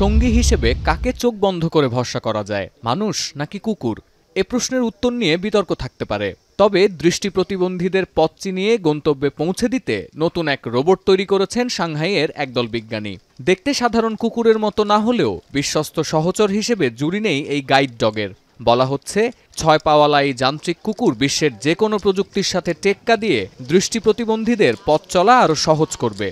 সঙ্গী হিসেবে কাকে চোখ বন্ধ করে ভরসা করা যায় মানুষ নাকি কুকুর এ প্রশ্নের উত্তর নিয়ে বিতর্ক থাকতে পারে তবে দৃষ্টি প্রতিবন্ধীদের পথ চিনিয়ে গন্তব্যে পৌঁছে দিতে নতুন এক রোবট তৈরি করেছেন সাংহাইয়ের একদল বিজ্ঞানী দেখতে সাধারণ কুকুরের মতো না হলেও বিশ্বস্ত সহচর হিসেবে জুড়ি নেই এই গাইড ডগের বলা হচ্ছে ছয় পাওয়ালা এই যান্ত্রিক কুকুর বিশ্বের যে কোনো প্রযুক্তির সাথে টেক্কা দিয়ে দৃষ্টি প্রতিবন্ধীদের পথ চলা আরও সহজ করবে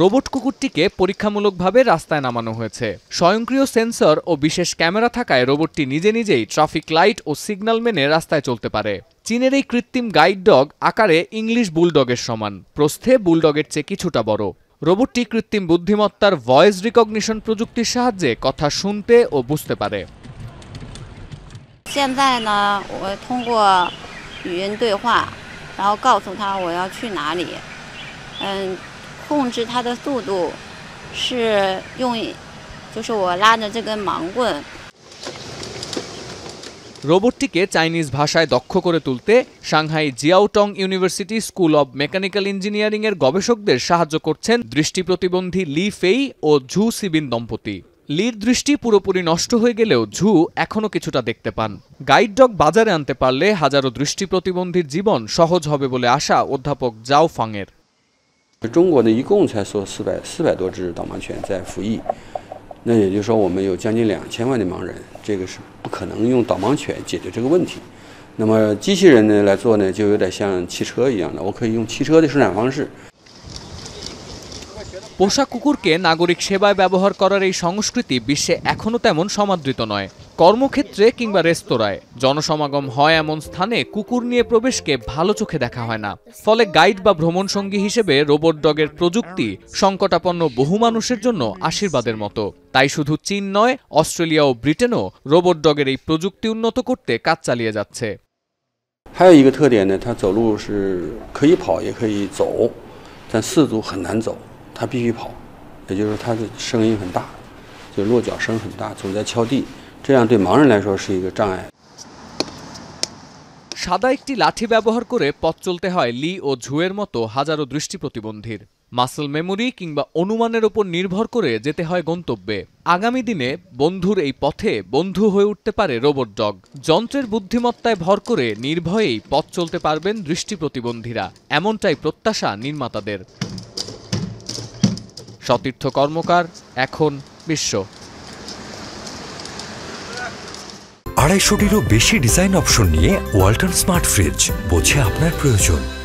রোবট কুকুরটিকে পরীক্ষামূলকভাবে রাস্তায় নামানো হয়েছে স্বয়ংক্রিয় সেন্সর ও বিশেষ ক্যামেরা থাকায় রোবটটি নিজে নিজেই ট্রাফিক লাইট ও সিগন্যাল মেনে রাস্তায় চলতে পারে চীনের এই কৃত্রিম গাইড ডগ আকারে ইংলিশ বুলডগের সমান প্রস্থে বুলডগের চেয়ে কিছুটা বড় রোবটটি কৃত্রিম বুদ্ধিমত্তার ভয়েস রিকগনিশন প্রযুক্তির সাহায্যে কথা শুনতে ও বুঝতে পারে 控制它的速度，是用，就是我拉的这根盲棍。রোবটটিকে চাইনিজ ভাষায় দক্ষ করে তুলতে Shanghai Jiaotong university school of mechanical ইঞ্জিনিয়ারিংয়ের গবেষকদের সাহায্য করছেন দৃষ্টি প্রতিবন্ধী লি ফেই ও ঝু সিবিন দম্পতি লির দৃষ্টি পুরোপুরি নষ্ট হয়ে গেলেও ঝু এখনও কিছুটা দেখতে পান গাইড ডগ বাজারে আনতে পারলে হাজারো দৃষ্টি প্রতিবন্ধীর জীবন সহজ হবে বলে আশা অধ্যাপক জাও ফাংয়ের 中国的一共才说四百四百多只导盲犬在服役，那也就是说我们有将近两千万的盲人，这个是不可能用导盲犬解决这个问题。那么机器人呢来做呢，就有点像汽车一样的，我可以用汽车的生产方式。পোষা কুকুরকে নাগরিক সেবায় ব্যবহার করার এই সংস্কৃতি বিশ্বে এখনও তেমন সমাদৃত নয় কর্মক্ষেত্রে কিংবা রেস্তোরাঁয় জনসমাগম হয় এমন স্থানে কুকুর নিয়ে প্রবেশকে ভালো চোখে দেখা হয় না ফলে গাইড বা ভ্রমণ সঙ্গী হিসেবে রোবট ডগের প্রযুক্তি সংকটাপন্ন বহু মানুষের জন্য আশীর্বাদের মতো তাই শুধু চীন নয় অস্ট্রেলিয়া ও ব্রিটেনও রোবট ডগের এই প্রযুক্তি উন্নত করতে কাজ চালিয়ে যাচ্ছে 还有一个特点呢，它走路是可以跑也可以走，但四足很难走。他必须跑，也就是说他的声音很大，就落脚声很大，总在敲地，这样对盲人来说是一个障碍。সাদা একটি লাঠি ব্যবহার করে পথ চলতে হয় লি ও ঝুয়ের মতো হাজারো দৃষ্টি প্রতিবন্ধীর মাসল মেমোরি কিংবা অনুমানের ওপর নির্ভর করে যেতে হয় গন্তব্যে আগামী দিনে বন্ধুর এই পথে বন্ধু হয়ে উঠতে পারে রোবট ডগ যন্ত্রের বুদ্ধিমত্তায় ভর করে নির্ভয়েই পথ চলতে পারবেন দৃষ্টি প্রতিবন্ধীরা এমনটাই প্রত্যাশা নির্মাতাদের সতীর্থ কর্মকার এখন বিশ্ব আড়াইশোটিরও বেশি ডিজাইন অপশন নিয়ে ওয়াল্টন স্মার্ট ফ্রিজ বোঝে আপনার প্রয়োজন